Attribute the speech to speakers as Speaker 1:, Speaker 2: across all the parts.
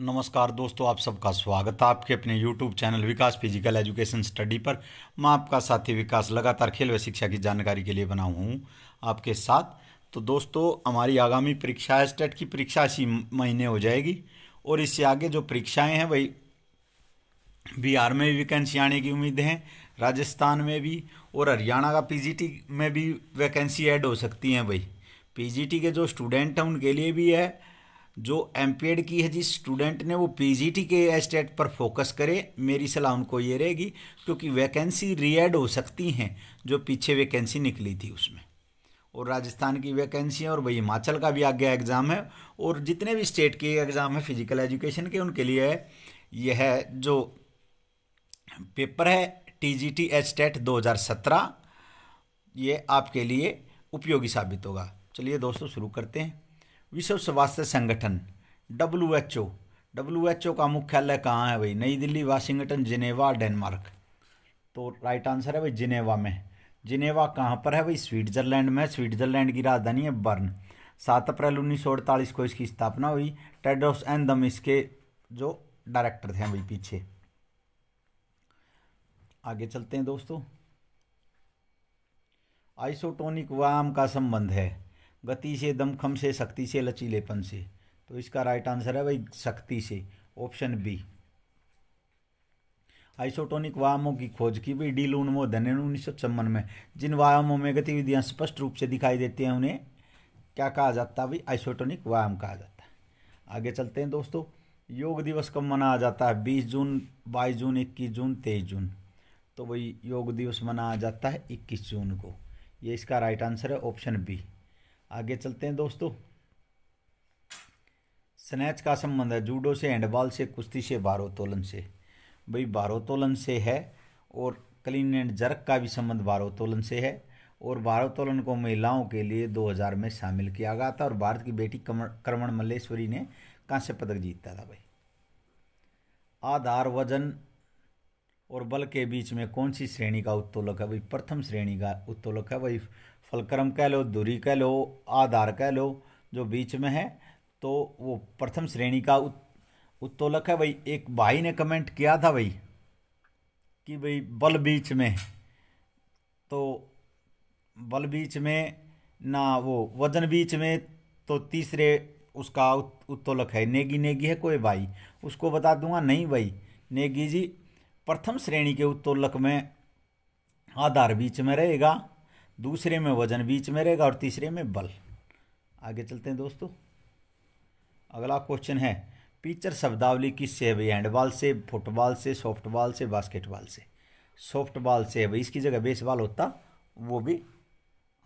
Speaker 1: नमस्कार दोस्तों आप सबका स्वागत है आपके अपने YouTube channel Vikas physical education study पर मैं आपका साथी विकास लगातार खेल व शिक्षा की जानकारी के लिए बना हूँ आपके साथ तो दोस्तों हमारी आगामी परीक्षा स्टेट की परीक्षा इसी महीने हो जाएगी और इससे आगे जो परीक्षाएं हैं वही बिहार में भी वैकेंसी आने की उम्मीद है राजस्थान में भी और हरियाणा का पी में भी वैकेंसी ऐड हो सकती हैं भाई पी के जो स्टूडेंट हैं उनके लिए भी है जो एम की है जिस स्टूडेंट ने वो पी के एस्टेट पर फोकस करे मेरी सलाह उनको ये रहेगी क्योंकि वैकेंसी रीएड हो सकती हैं जो पीछे वैकेंसी निकली थी उसमें और राजस्थान की वैकेंसी है और वही हिमाचल का भी आगे एग्ज़ाम है और जितने भी स्टेट के एग्ज़ाम है फिजिकल एजुकेशन के उनके लिए यह जो पेपर है T G T H TET दो हज़ार सत्रह ये आपके लिए उपयोगी साबित होगा चलिए दोस्तों शुरू करते हैं विश्व स्वास्थ्य संगठन W H O W H O का मुख्यालय कहाँ है भाई New Delhi Washington Geneva Denmark तो राइट आंसर है भाई जिनेवा में जिनेवा कहाँ पर है भाई स्विट्जरलैंड में स्विट्जरलैंड की राजधानी है बर्न सात अप्रैल उन्नीस सौ अड़तालीस को इसकी स्थापना हुई टेडोस एंड दम इसके जो डायरेक्टर थे भाई पीछे आगे चलते हैं दोस्तों आइसोटोनिक व्यायाम का संबंध है गति से दमखम से शक्ति से लचीलेपन से तो इसका राइट आंसर है भाई शक्ति से ऑप्शन बी आइसोटोनिक वायामों की खोज की भी डी लूनमो धन उन्नीस सौ छप्पन में जिन व्यायामों में गतिविधियां स्पष्ट रूप से दिखाई देती हैं उन्हें क्या कहा जाता है भाई आइसोटोनिक व्यायाम कहा जाता है आगे चलते हैं दोस्तों योग दिवस कब मनाया जाता है बीस जून बाईस जून इक्कीस जून तेईस जून तो वही योग दिवस मनाया जाता है इक्कीस जून को ये इसका राइट आंसर है ऑप्शन बी आगे चलते हैं दोस्तों स्नैच का संबंध है जूडो से हैंडबॉल से कुश्ती से बारोतोलन से भाई बारोतोलन से है और क्लीन एंड जर्क का भी संबंध बारोतोलन से है और बारोतोलन को महिलाओं के लिए 2000 में शामिल किया गया था और भारत की बेटी करमण मल्लेश्वरी ने कांस्य पदक जीता था भाई आधार वजन और बल के बीच में कौन सी श्रेणी का उत्तोलक है भाई प्रथम श्रेणी का उत्तोलक है भाई फलक्रम कह लो दूरी कह लो आधार कह लो जो बीच में है तो वो प्रथम श्रेणी का उत, उत्तोलक है भाई एक भाई ने कमेंट किया था भाई कि भाई बल बीच में तो बल बीच में ना वो वजन बीच में तो तीसरे उसका उत्तोलक है नेगी नेगी है कोई भाई उसको बता दूंगा नहीं भाई नेगी जी प्रथम श्रेणी के उत्तोलक में आधार बीच में रहेगा दूसरे में वजन बीच में रहेगा और तीसरे में बल आगे चलते हैं दोस्तों अगला क्वेश्चन है पीचर शब्दावली किससे है भाई हैंडबॉल से फुटबॉल से सॉफ्टबॉल से बास्केटबॉल से सॉफ्टबॉल से है भाई इसकी जगह बेसबॉल होता वो भी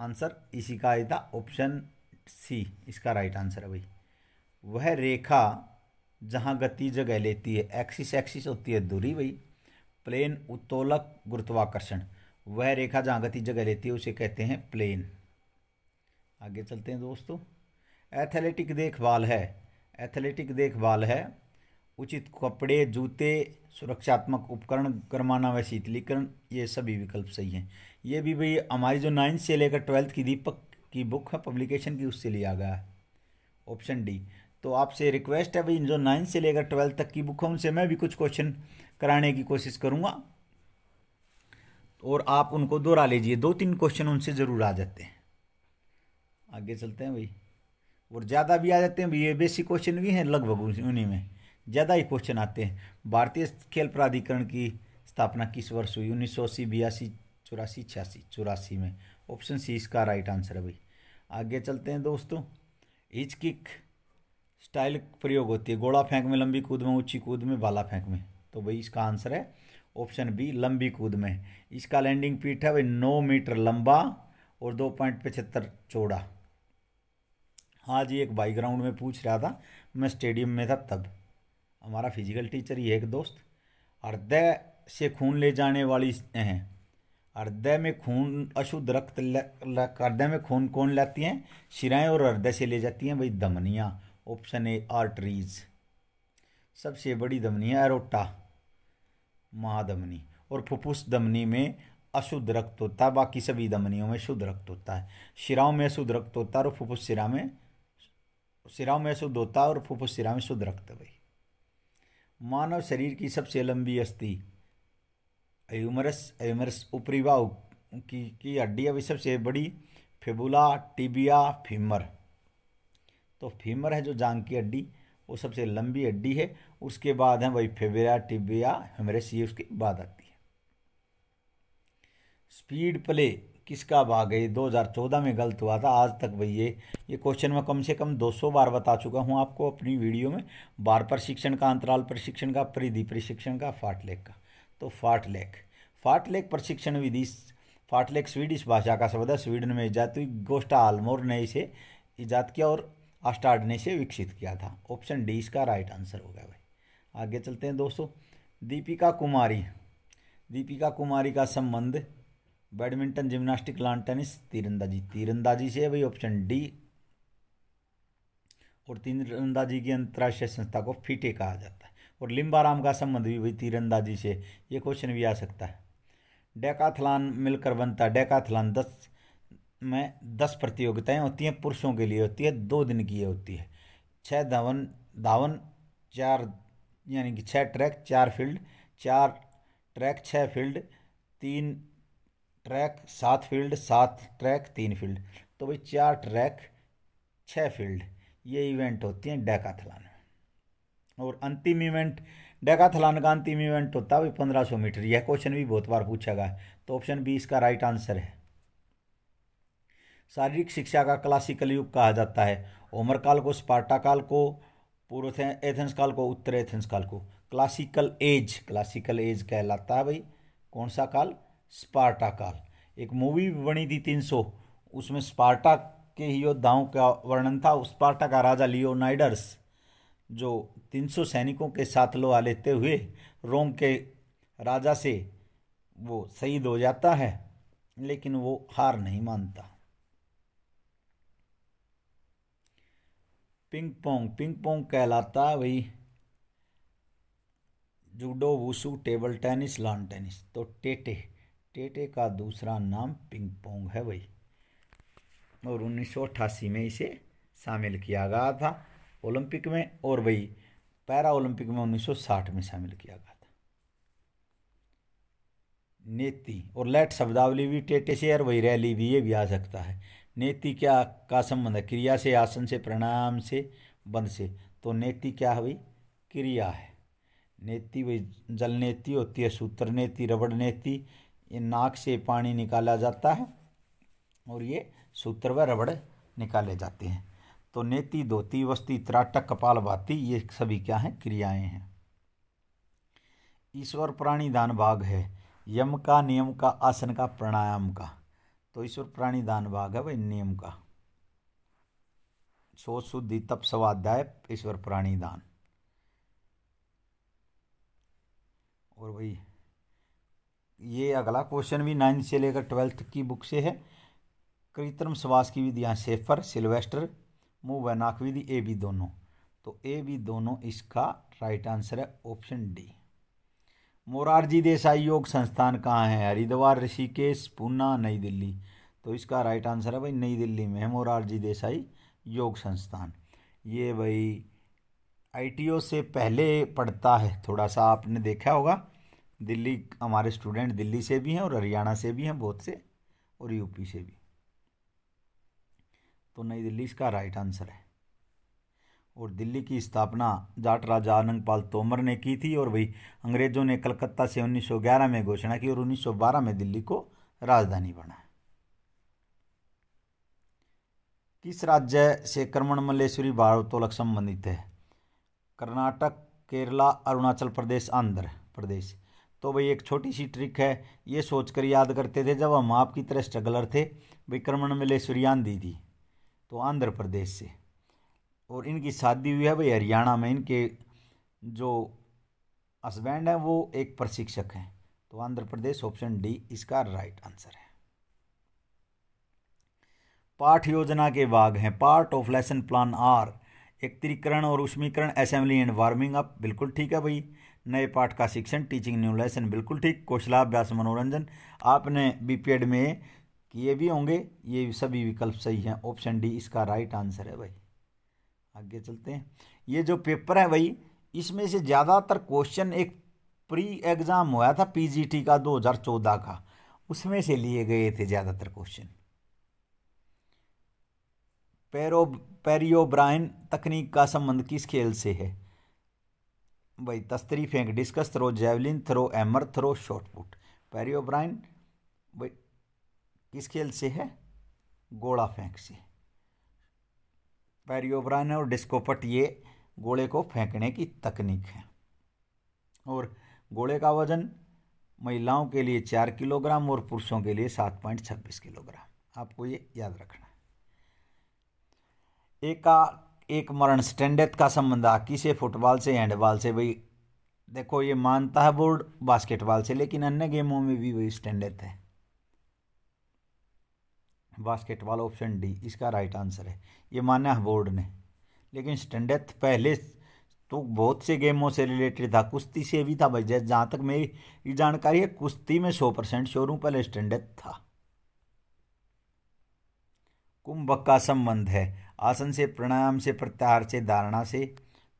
Speaker 1: आंसर इसी का आया था ऑप्शन सी इसका राइट आंसर है भाई वह रेखा जहाँ गति जगह लेती है एक्सिस एक्सिस होती है दूरी भाई प्लेन उत्तोलक गुरुत्वाकर्षण वह रेखा जहाँ गति जगह लेती है उसे कहते हैं प्लेन आगे चलते हैं दोस्तों एथलेटिक देखभाल है एथलेटिक देखभाल है उचित कपड़े जूते सुरक्षात्मक उपकरण गर्माना व शीतलीकरण ये सभी विकल्प सही हैं ये भी भाई हमारी जो नाइन्थ से लेकर ट्वेल्थ की दीपक की बुक है पब्लिकेशन की उससे लिया गया है ऑप्शन डी तो आपसे रिक्वेस्ट है भाई जो नाइन्थ से लेकर ट्वेल्थ तक की बुक है उनसे मैं भी कुछ क्वेश्चन कराने की कोशिश करूँगा और आप उनको दोहरा लीजिए दो तीन क्वेश्चन उनसे ज़रूर आ जाते हैं आगे चलते हैं भाई और ज़्यादा भी आ जाते हैं ये बेसिक क्वेश्चन भी हैं लगभग उन्हीं में ज़्यादा ही क्वेश्चन आते हैं भारतीय खेल प्राधिकरण की स्थापना किस वर्ष हुई उन्नीस सौ अस्सी बयासी चौरासी छियासी चौरासी में ऑप्शन सी इसका राइट आंसर है भाई आगे चलते हैं दोस्तों हिचकिक स्टाइल प्रयोग होती है गोड़ा फेंक में लंबी कूद में ऊंची कूद में भाला फेंक में तो भाई इसका आंसर है ऑप्शन बी लंबी कूद में इसका लैंडिंग पीठ है भाई नौ मीटर लंबा और दो पॉइंट पचहत्तर चौड़ा आज हाँ एक बाई ग्राउंड में पूछ रहा था मैं स्टेडियम में था तब हमारा फिजिकल टीचर ही एक दोस्त हृदय से खून ले जाने वाली हैं हृदय में खून अशुद्ध रक्त हृदय में खून कौन लाती हैं सिराएँ और हृदय से ले जाती हैं भाई दमनियाँ ऑप्शन ए आर्टरीज सबसे बड़ी दमनिया एरोटा महाधमनी और फुफ्फुस धमनी में अशुद्ध रक्त होता है बाकी सभी धमनियों में शुद्ध रक्त होता है शिराओं में अशुद्ध रक्त होता है और फुफ्फुस सिरा में सिराओं में अशुद्ध होता है और फुफ्फुस सिरा में शुद्ध रक्त भाई मानव शरीर की सबसे लंबी अस्थि अयुमरस अयुमरस ऊपरी बाहु की, की हड्डी अभी सबसे बड़ी फेबुला टिबिया फीमर तो फीमर है जो जांग की हड्डी वो सबसे लंबी हड्डी है उसके बाद है वही फेबेरा टिबिया हेमरेस ये उसके बाद आती है स्पीड प्ले किसका भाग है ये 2014 में गलत हुआ था आज तक वही ये ये क्वेश्चन मैं कम से कम 200 बार बता चुका हूँ आपको अपनी वीडियो में बार प्रशिक्षण का अंतराल प्रशिक्षण का परिधि प्रशिक्षण का फाटलेख का तो फाटलेक फाटलेख प्रशिक्षण विधि फाटलेक स्वीडिश भाषा का शब्द है स्वीडन में ईजाद हुई आलमोर ने इसे ईजाद किया और अस्टार्ड ने इसे विकसित किया था ऑप्शन डी इसका राइट आंसर हो गया भाई आगे चलते हैं दोस्तों दीपिका कुमारी दीपिका कुमारी का संबंध बैडमिंटन जिम्नास्टिक लान टेनिस तीरंदाजी तीरंदाजी से भाई ऑप्शन डी और तीरंदाजी की अंतर्राष्ट्रीय संस्था को फीटे कहा जाता है और लिम्बाराम का संबंध भी भाई तीरंदाजी से ये क्वेश्चन भी आ सकता है डेकाथलान मिलकर बनता है डेकाथलान दस में दस प्रतियोगिताएं होती हैं पुरुषों के लिए होती है दो दिन की होती है छः धावन धावन चार यानी कि छः ट्रैक चार फील्ड चार ट्रैक छः फील्ड तीन ट्रैक सात फील्ड सात ट्रैक तीन फील्ड तो भाई चार ट्रैक छः फील्ड ये इवेंट होती हैं डेकाथलान में और अंतिम इवेंट डेकाथलान का अंतिम इवेंट होता है भाई पंद्रह सौ मीटर यह क्वेश्चन भी बहुत बार पूछा गया तो ऑप्शन बी इसका राइट आंसर है शारीरिक शिक्षा का क्लासिकल युग कहा जाता है उम्र काल को स्पार्टा काल को पूर्व एथेंस काल को उत्तर एथेंस काल को क्लासिकल एज क्लासिकल एज कहलाता है भाई कौन सा काल स्पार्टा काल एक मूवी बनी थी तीन सौ उसमें स्पार्टा के ही योद्धाओं का वर्णन था स्पार्टा का राजा लियोनाइडर्स जो 300 सैनिकों के साथ लोहा लेते हुए रोम के राजा से वो शहीद हो जाता है लेकिन वो हार नहीं मानता पिंग पोंग पिंग पोंग कहलाता है भाई judo wushu table tennis lawn tennis तो टेटे टेटे का दूसरा नाम पिंग पोंग है भाई और उन्नीस में इसे शामिल किया गया था ओलंपिक में और भाई पैरा ओलंपिक में 1960 में शामिल किया गया था नेति और लेट शब्दावली भी टेटे से और वही रैली भी ये भी आ सकता है नेति क्या का संबंध है क्रिया से आसन से प्रणाम से बंद से तो नेति क्या है भाई क्रिया है नेति वही जल नेति होती है सूत्र नेति रबड़ नेति ये नाक से पानी निकाला जाता है और ये सूत्र व रबड़ निकाले जाते हैं तो नेति धोती वस्ती त्राटक कपाल भाती ये सभी क्या हैं क्रियाएं हैं ईश्वर प्राणी दान भाग है यम का नियम का आसन का प्राणायाम का तो ईश्वर प्राणी दान भाग है भाई नियम का सो शुद्धि तप स्वाध्याय ईश्वर प्राणी दान और भाई ये अगला क्वेश्चन भी नाइन्थ से लेकर ट्वेल्थ की बुक से है कृत्रिम श्वास की विधियाँ सेफर सिल्वेस्टर मुँह वैनाक विधि ए भी दोनों तो ए भी दोनों इसका राइट आंसर है ऑप्शन डी मोरारजी देसाई योग संस्थान कहाँ है हरिद्वार ऋषिकेश पूना नई दिल्ली तो इसका राइट आंसर है भाई नई दिल्ली में है मोरारजी देसाई योग संस्थान ये भाई आई से पहले पढ़ता है थोड़ा सा आपने देखा होगा दिल्ली हमारे स्टूडेंट दिल्ली से भी हैं और हरियाणा से भी हैं बहुत से और यूपी से भी तो नई दिल्ली इसका राइट आंसर है और दिल्ली की स्थापना जाट राजा आनंदपाल तोमर ने की थी और वही अंग्रेज़ों ने कलकत्ता से 1911 में घोषणा की और 1912 में दिल्ली को राजधानी बनाया किस राज्य से कर्मण मल्लेश्वरी भारतोलक संबंधित है कर्नाटक केरला अरुणाचल प्रदेश आंध्र प्रदेश तो भाई एक छोटी सी ट्रिक है ये सोचकर याद करते थे जब हम आपकी तरह स्ट्रगलर थे भाई कर्मण मल्लेश्वरी आंधी थी तो आंध्र प्रदेश से और इनकी शादी हुई है भाई हरियाणा में इनके जो हस्बैंड हैं वो एक प्रशिक्षक हैं तो आंध्र प्रदेश ऑप्शन डी इसका राइट आंसर है पाठ योजना के भाग हैं part of lesson plan are एकत्रीकरण और उष्मीकरण असेंबली एंड वार्मिंग अप बिल्कुल ठीक है भाई नए पाठ का शिक्षण टीचिंग न्यू लेसन बिल्कुल ठीक कौशलाभ्यास मनोरंजन आपने बीपीएड में किए भी होंगे ये सभी विकल्प सही हैं ऑप्शन डी इसका राइट आंसर है भाई आगे चलते हैं ये जो पेपर है भाई इसमें से ज़्यादातर क्वेश्चन एक प्री एग्ज़ाम हुआ था पीजीटी का 2014 का उसमें से लिए गए थे ज़्यादातर क्वेश्चन पेरो पेरियोब्राइन तकनीक का संबंध किस खेल से है भाई तस्तरी फेंक discus throw javelin throw hammer throw shot put पेरियोब्राइन भाई किस खेल से है गोड़ा फेंक से पैरियोब्रान और डिस्कोपट ये गोले को फेंकने की तकनीक है और गोले का वजन महिलाओं के लिए चार किलोग्राम और पुरुषों के लिए सात पॉइंट छब्बीस किलोग्राम आपको ये याद रखना है एक का एक मरण स्टैंडर्थ का संबंध आकी से फुटबॉल से हैंडबॉल से भाई देखो ये मानता है बोर्ड बास्केटबॉल से लेकिन अन्य गेमों में भी वही स्टैंडर्थ है बास्केटबॉल ऑप्शन डी इसका राइट आंसर है ये माना है बोर्ड ने लेकिन स्टैंडर्थ पहले तो बहुत से गेमों से रिलेटेड था कुश्ती से भी था भाई जैसे जहाँ तक मेरी जानकारी है कुश्ती में सौ परसेंट शोरूम पहले स्टैंडर्थ था कुंभक का संबंध है आसन से प्राणायाम से प्रत्याहार से धारणा से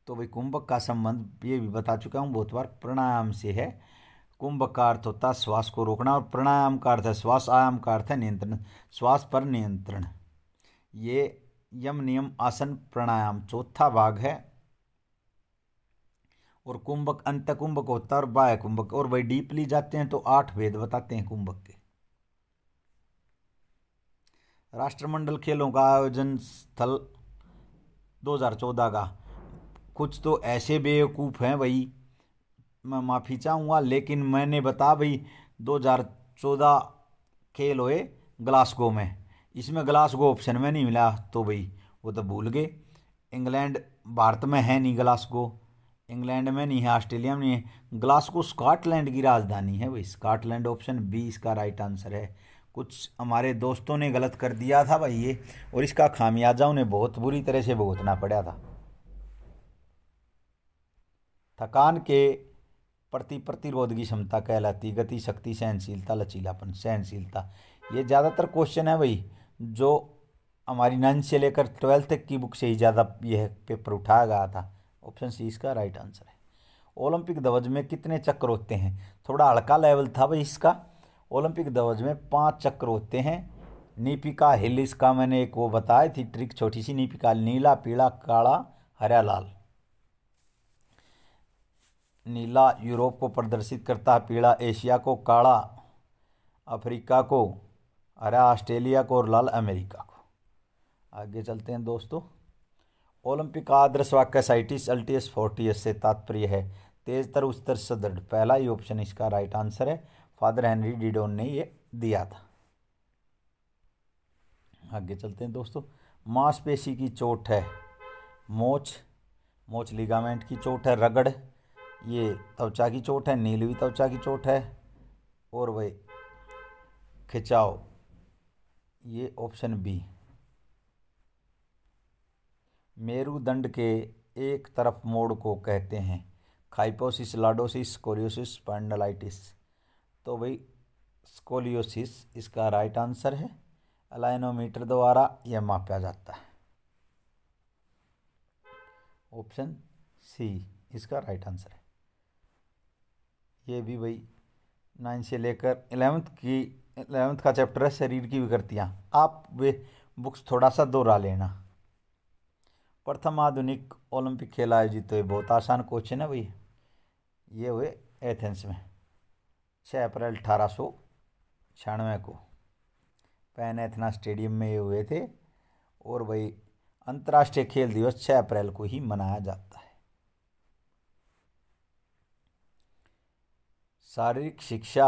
Speaker 1: तो भाई कुंभक का संबंध ये भी बता चुका हूँ बहुत बार प्राणायाम से है कुंभ का अर्थ तो होता है श्वास को रोकना और प्राणायाम का अर्थ है श्वास आयाम का अर्थ है नियंत्रण श्वास पर नियंत्रण ये यम नियम आसन प्राणायाम चौथा भाग है और कुंभक अंत कुंभक होता है और बाह्य कुंभक और भाई डीपली जाते हैं तो आठ भेद बताते हैं कुंभक के राष्ट्रमंडल खेलों का आयोजन स्थल 2014 का कुछ तो ऐसे बेवकूफ़ हैं वही मैं माफ़ी चाहूँगा लेकिन मैंने बता भाई 2014 खेल हुए ग्लासगो में इसमें ग्लासगो ऑप्शन में नहीं मिला तो भाई वो तो भूल गए इंग्लैंड भारत में है नहीं ग्लासगो इंग्लैंड में नहीं है ऑस्ट्रेलिया में नहीं है ग्लासगो स्कॉटलैंड की राजधानी है भाई स्कॉटलैंड ऑप्शन बी इसका राइट आंसर है कुछ हमारे दोस्तों ने गलत कर दिया था भाई ये और इसका खामियाजा उन्हें बहुत बुरी तरह से भुगतना पड़ा था थकान के प्रति प्रतिरोधकी क्षमता कहलाती गति शक्ति सहनशीलता लचीलापन सहनशीलता ये ज़्यादातर क्वेश्चन है भाई जो हमारी नाइन्थ से लेकर ट्वेल्थ तक की बुक से ही ज़्यादा यह पेपर उठाया गया था ऑप्शन सी इसका राइट आंसर है ओलंपिक ध्वज में कितने चक्र होते हैं थोड़ा हड़का लेवल था भाई इसका ओलंपिक ध्वज में पाँच चक्र होते हैं नीपिका हिल इसका मैंने एक वो बताई थी ट्रिक छोटी सी नीपिका नीला पीला काला हरा लाल नीला यूरोप को प्रदर्शित करता है पीला एशिया को काला अफ्रीका को हरा ऑस्ट्रेलिया को और लाल अमेरिका को आगे चलते हैं दोस्तों ओलंपिक आदर्श वाक्य साइटिस अल्टीएस फोर्टीएस से तात्पर्य है तेज तर उत्तर सदृढ़ पहला ही ऑप्शन इसका राइट आंसर है फादर हेनरी डिडोन ने ये दिया था आगे चलते हैं दोस्तों मांसपेशी की चोट है मोच मोच लिगामेंट की चोट है रगड़ ये त्वचा की चोट है नीलवी त्वचा की चोट है और भाई खिंचाव ये ऑप्शन बी मेरुदंड के एक तरफ मोड़ को कहते हैं खाइपोसिस लाडोसिस स्कोलियोसिस पैंडलाइटिस तो भाई स्कोलियोसिस इसका राइट आंसर है अलाइनोमीटर द्वारा यह मापा जाता है ऑप्शन सी इसका राइट आंसर है ये भी भाई नाइन्थ से लेकर एलेवंथ की एलेवंथ का चैप्टर है शरीर की विकृतियाँ आप वे बुक्स थोड़ा सा दोहरा लेना प्रथम आधुनिक ओलंपिक खेल आयोजित हुए बहुत आसान क्वेश्चन है भाई ये हुए एथेंस में छः अप्रैल अठारह सौ छियानवे को पैन एथना स्टेडियम में ये हुए थे और भाई अंतर्राष्ट्रीय खेल दिवस छः अप्रैल को ही मनाया जाता है शारीरिक शिक्षा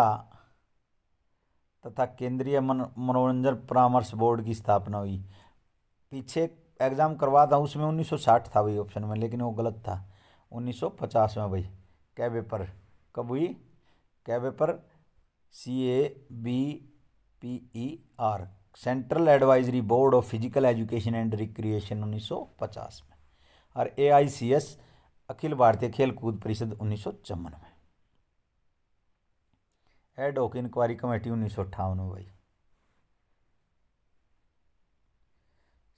Speaker 1: तथा केंद्रीय मनोरंजन परामर्श बोर्ड की स्थापना हुई पीछे एग्ज़ाम करवा था उसमें 1960 था भाई ऑप्शन में लेकिन वो गलत था 1950 में भाई कै पेपर कब हुई कै paper C A B P E R central advisory board of physical education and recreation 1950 में और ए आई सी एस अखिल भारतीय खेलकूद परिषद उन्नीस में हेड ऑफ इंक्वायरी कमेटी उन्नीस सौ अट्ठावन में भाई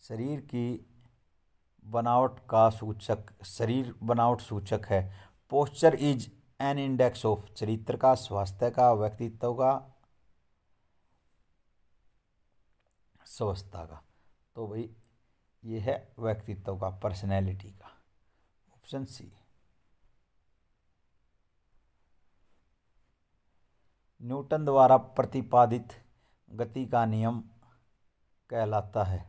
Speaker 1: शरीर की बनावट का सूचक शरीर बनावट सूचक है posture is an index of चरित्र का स्वास्थ्य का व्यक्तित्व का स्वस्थता का तो भाई ये है व्यक्तित्व का पर्सनैलिटी का ऑप्शन सी न्यूटन द्वारा प्रतिपादित गति का नियम कहलाता है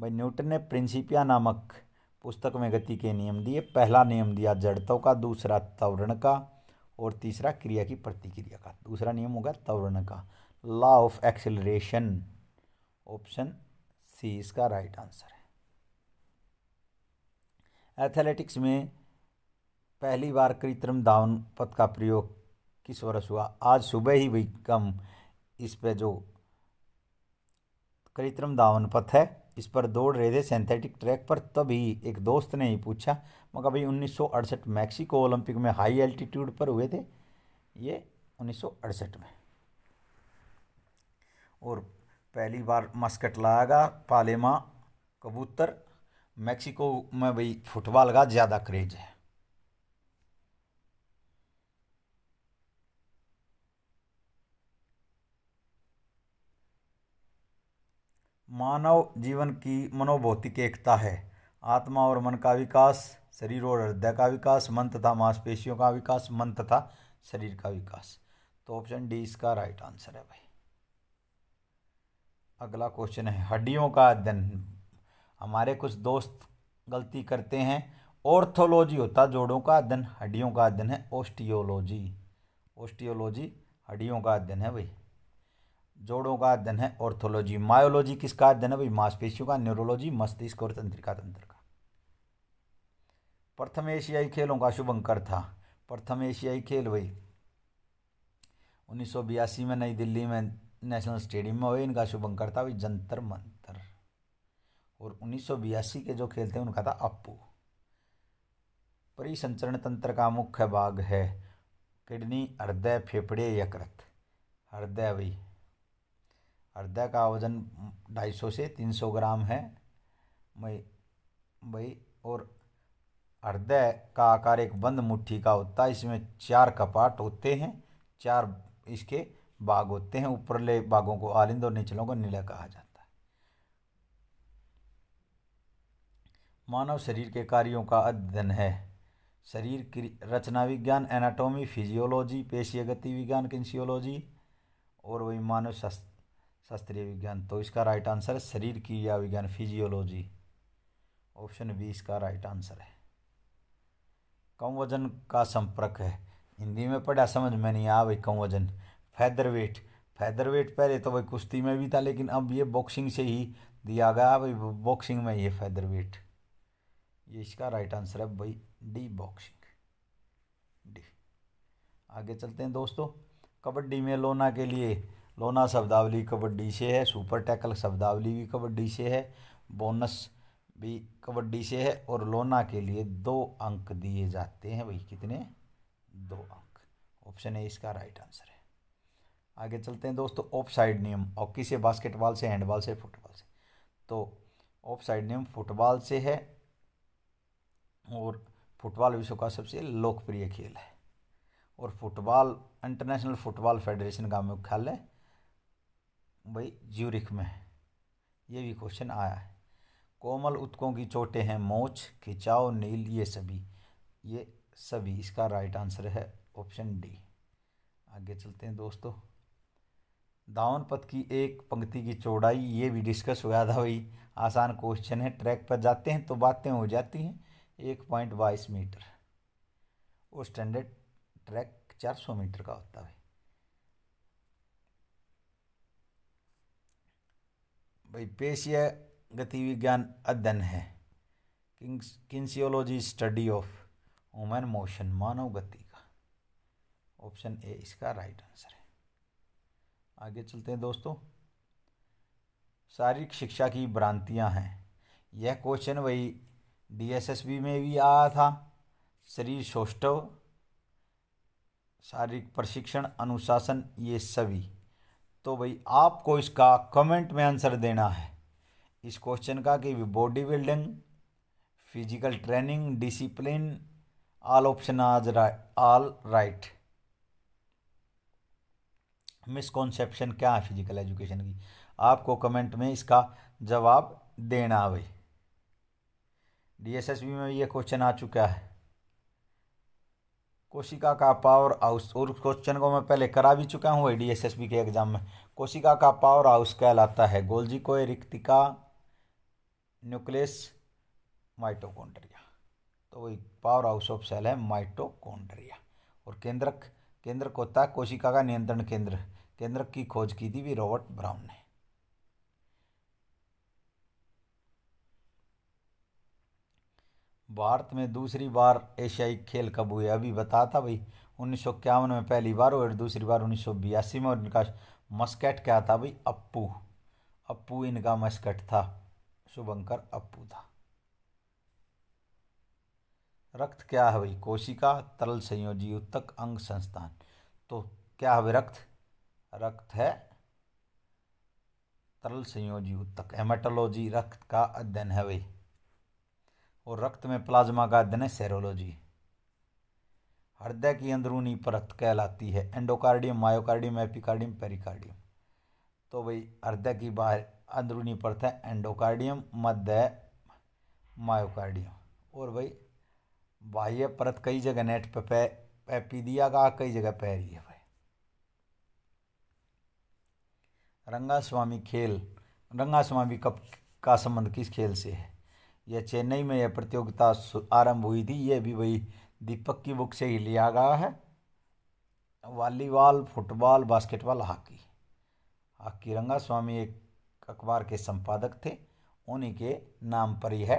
Speaker 1: भाई न्यूटन ने प्रिंसिपिया नामक पुस्तक में गति के नियम दिए पहला नियम दिया जड़तों का दूसरा तवरण का और तीसरा क्रिया की प्रतिक्रिया का दूसरा नियम होगा तवरण का law of acceleration option C इसका राइट आंसर है एथलेटिक्स में पहली बार कृत्रिम दावन पथ का प्रयोग किस वर्ष हुआ आज सुबह ही कम इस पर जो कृत्रिम दावन पथ है इस पर दौड़ रहे थे सिंथेटिक ट्रैक पर तभी एक दोस्त ने ही पूछा मगर भाई उन्नीस मैक्सिको ओलंपिक में हाई एल्टीट्यूड पर हुए थे ये उन्नीस में और पहली बार मस्कट लाएगा पालेमा कबूतर मैक्सिको में भाई फुटबॉल का ज़्यादा क्रेज है मानव जीवन की मनोभौतिक एकता है आत्मा और मन का विकास शरीर और हृदय का विकास मन तथा मांसपेशियों का विकास मन तथा शरीर का विकास तो ऑप्शन डी इसका राइट आंसर है भाई अगला क्वेश्चन है हड्डियों का अध्ययन हमारे कुछ दोस्त गलती करते हैं ऑर्थोलॉजी होता जोड़ों का अध्ययन हड्डियों का अध्ययन है ओस्टियोलॉजी ओस्टियोलॉजी हड्डियों का अध्ययन है भाई जोड़ों का अध्ययन है ऑर्थोलॉजी मायोलॉजी किसका अध्ययन है मांसपेशियों का न्यूरोलॉजी मस्तिष्क और तंत्रिका तंत्र का प्रथम एशियाई खेलों का शुभंकर था प्रथम एशियाई खेल वही उन्नीस में नई दिल्ली में नेशनल स्टेडियम में हुए इनका शुभंकर था भाई जंतर मंतर और उन्नीस के जो खेल थे उनका था अप्पू परिसंचरण तंत्र का मुख्य भाग है किडनी हृदय फेफड़े यकृत हृदय वही हृदय का वज़न 250 से 300 ग्राम है मई भाई और हृदय का आकार एक बंद मुट्ठी का होता है इसमें चार कपाट होते हैं चार इसके बाघ होते हैं ऊपरले बाघों को आलिंद और निचलों को नीला कहा जाता है मानव शरीर के कार्यों का अध्ययन है शरीर की रचना विज्ञान एनाटॉमी फिजियोलॉजी पेशीय गति विज्ञान किन्सियोलॉजी और वही मानव शास्त्र शास्त्रीय विज्ञान तो इसका राइट आंसर है शरीर की या विज्ञान फिजियोलॉजी ऑप्शन बी इसका राइट आंसर है कम वजन का संपर्क है हिंदी में पढ़ा समझ में नहीं आया भाई कम वजन फैदर वेट फैदर वेट पहले तो भाई कुश्ती में भी था लेकिन अब ये बॉक्सिंग से ही दिया गया भाई बॉक्सिंग में ये फैदर वेट ये इसका राइट आंसर है भाई डी बॉक्सिंग डी आगे चलते हैं दोस्तों कबड्डी में लोना के लिए लोना शब्दावली कबड्डी से है सुपर टैकल शब्दावली भी कबड्डी से है बोनस भी कबड्डी से है और लोना के लिए दो अंक दिए जाते हैं भाई कितने दो अंक ऑप्शन है इसका राइट आंसर है आगे चलते हैं दोस्तों ऑफ साइड नियम हॉकी से बास्केटबॉल से हैंडबॉल से फुटबॉल से तो ऑफ साइड नियम फुटबॉल से है और फुटबॉल विश्व का सबसे लोकप्रिय खेल है और फुटबॉल इंटरनेशनल फुटबॉल फेडरेशन का मुख्यालय भाई ज्यूरिख में ये भी क्वेश्चन आया है कोमल उत्कों की चोटें हैं मोच खिंचाओ नील ये सभी ये सभी इसका राइट आंसर है ऑप्शन डी आगे चलते हैं दोस्तों दावन पथ की एक पंक्ति की चौड़ाई ये भी डिस्कस हुआ था भाई आसान क्वेश्चन है ट्रैक पर जाते हैं तो बातें हो जाती हैं एक पॉइंट बाईस मीटर और स्टैंडर्ड ट्रैक चार सौ मीटर का होता है भाई पेशीय गति विज्ञान अध्ययन है kinesiology study of women motion मानव गति का ऑप्शन ए इसका राइट आंसर है आगे चलते हैं दोस्तों शारीरिक शिक्षा की भ्रांतियाँ हैं यह क्वेश्चन वही डीएसएसबी में भी आया था शरीर सौष्ठव शारीरिक प्रशिक्षण अनुशासन ये सभी तो भाई आपको इसका कमेंट में आंसर देना है इस क्वेश्चन का कि body building physical training discipline all option आज ऑल राइट मिसकॉन्सेप्शन क्या है फिजिकल एजुकेशन की आपको कमेंट में इसका जवाब देना भाई डीएसएसबी में ये क्वेश्चन आ चुका है कोशिका का पावर हाउस और क्वेश्चन को मैं पहले करा भी चुका हूँ डी एस एस बी के एग्जाम में कोशिका का पावर हाउस कहलाता है गोल्जी को रिक्तिका न्यूक्लियस माइटोकॉन्ड्रिया तो वही पावर हाउस ऑफ सेल है माइटोकॉन्ड्रिया और केंद्रक केंद्रक होता है कोशिका का नियंत्रण केंद्र केंद्रक की खोज की थी भी रॉबर्ट ब्राउन ने भारत में दूसरी बार एशियाई खेल कब हुए अभी बताया था भाई उन्नीस में पहली बार और दूसरी बार उन्नीस में और इनका मस्कट क्या था भाई अप्पू अप्पू इनका मस्कट था शुभंकर अप्पू था रक्त क्या है भाई कोशिका तरल संयोजी उत्तक अंग संस्थान तो क्या है रक्त रक्त है तरल संयोजी उत्तक हेमाटोलॉजी रक्त का अध्ययन है भाई और रक्त में प्लाज्मा का अध्ययन है सेरोलॉजी हृदय की अंदरूनी परत कहलाती है एंडोकार्डियम मायोकार्डियम एपिकार्डियम पेरिकार्डियम तो भाई हृदय की बाहर अंदरूनी परत है एंडोकार्डियम मध्य मायोकार्डियम और भाई बाह्य परत कई जगह नेट पे पै एपीदिया का कई जगह पैरी है भाई रंगा स्वामी खेल रंगा स्वामी कप का संबंध किस खेल से है यह चेन्नई में यह प्रतियोगिता आरंभ हुई थी यह भी वही दीपक की बुक से ही लिया गया है volleyball football basketball hockey hockey Rangaswami एक अखबार के संपादक थे उन्हीं के नाम पर यह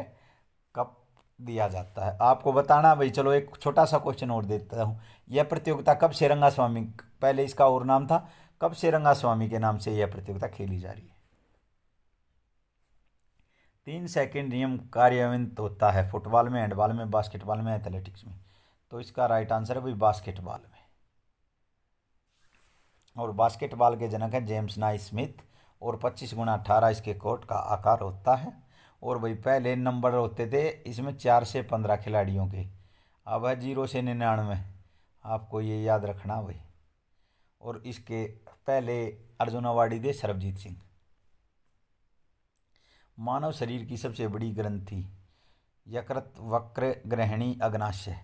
Speaker 1: कप दिया जाता है आपको बताना भाई चलो एक छोटा सा क्वेश्चन और देता हूँ यह प्रतियोगिता कब से रंगा स्वामी पहले इसका और नाम था कब से रंगा स्वामी के नाम से यह प्रतियोगिता खेली जा रही है तीन सेकेंड नियम कार्यान्वित होता है फुटबॉल में हैंडबॉल में बास्केटबॉल में एथलेटिक्स में तो इसका राइट आंसर है भाई बास्केटबॉल में और बास्केटबॉल के जनक हैं जेम्स नाई स्मिथ और पच्चीस गुना अठारह इसके कोर्ट का आकार होता है और भाई पहले नंबर होते थे इसमें चार से पंद्रह खिलाड़ियों के अब है जीरो से निन्यानवे आपको ये याद रखना भाई और इसके पहले अर्जुन अवार्डी दे सरबजीत सिंह मानव शरीर की सबसे बड़ी ग्रंथि यकृत वक्र ग्रहणी अग्नाशय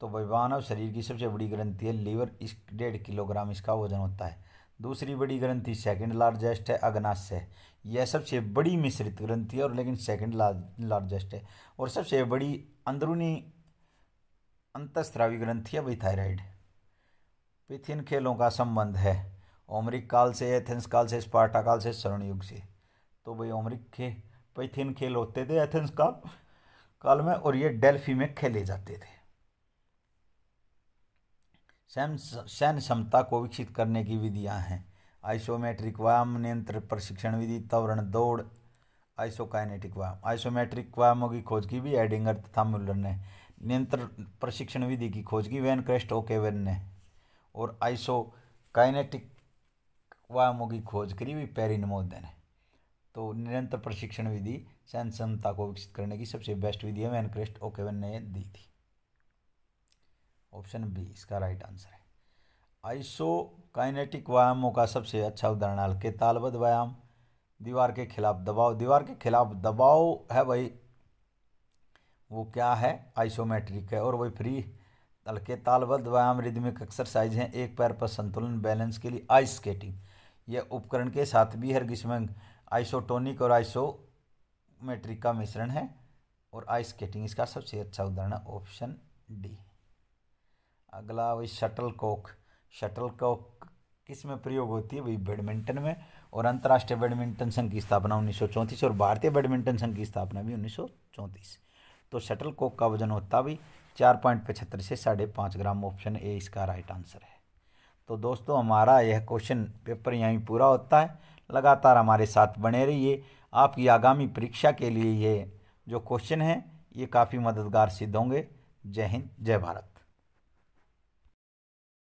Speaker 1: तो मानव शरीर की सबसे बड़ी ग्रंथि है लीवर इस डेढ़ किलोग्राम इसका वजन होता है दूसरी बड़ी ग्रंथि सेकंड लार्जेस्ट है अग्नाशय यह सबसे बड़ी मिश्रित ग्रंथि है और लेकिन सेकंड लार्जेस्ट है और सबसे बड़ी अंदरूनी अंतस्त्रावी ग्रंथि है वही थायराइड पिथिन खेलों का संबंध है ओमरिक काल से एथेंस काल से स्पार्टा काल से स्वर्णयुग से तो भाई उम्र खे पैथिन खेल होते थे एथेंस का काल में और ये डेल्फी में खेले जाते थे सैन सैन क्षमता को विकसित करने की विधियां हैं आइसोमेट्रिक व्यायाम नियंत्रण प्रशिक्षण विधि तवरण दौड़ आइसोकाइनेटिक व्यायाम आइसोमेट्रिक व्यायामों की खोज की भी एडिंगर तथा मुलर ने नियंत्रण प्रशिक्षण विधि की खोज की वैन क्रेस्ट ओकेवेन ने और आइसोकाइनेटिक व्यायामों की खोज करी भी पेरिनमोदे ने तो निरंतर प्रशिक्षण विधि सहनक्षमता को विकसित करने की सबसे बेस्ट विधि है वैनक्रेस्ट ओकेवन ने दी थी ऑप्शन बी इसका राइट आंसर है आइसो काइनेटिक व्यायामों का सबसे अच्छा उदाहरण हल्के तालबद्ध व्यायाम दीवार के खिलाफ दबाव दीवार के खिलाफ दबाव है भाई वो क्या है आइसोमेट्रिक है और वही फ्री हल्के तालबद्ध व्यायाम रिदमिक एक्सरसाइज हैं एक पैर पर संतुलन बैलेंस के लिए आइस स्केटिंग यह उपकरण के साथ भी हर किस्म आइसोटोनिक और आइसोमेट्रिक का मिश्रण है और आइस स्केटिंग इसका सबसे अच्छा उदाहरण है ऑप्शन डी अगला वही शटल कॉक शटल कॉक किस में प्रयोग होती है वही बैडमिंटन में और अंतर्राष्ट्रीय बैडमिंटन संघ की स्थापना उन्नीस और भारतीय बैडमिंटन संघ की स्थापना भी उन्नीस तो शटल कोक का वजन होता भी चार पॉइंट पचहत्तर से साढ़े पाँच ग्राम ऑप्शन ए इसका राइट आंसर है तो दोस्तों हमारा यह क्वेश्चन पेपर यहीं पूरा होता है लगातार हमारे साथ बने रहिए आपकी आगामी परीक्षा के लिए ये जो क्वेश्चन हैं ये काफ़ी मददगार सिद्ध होंगे जय हिंद जय भारत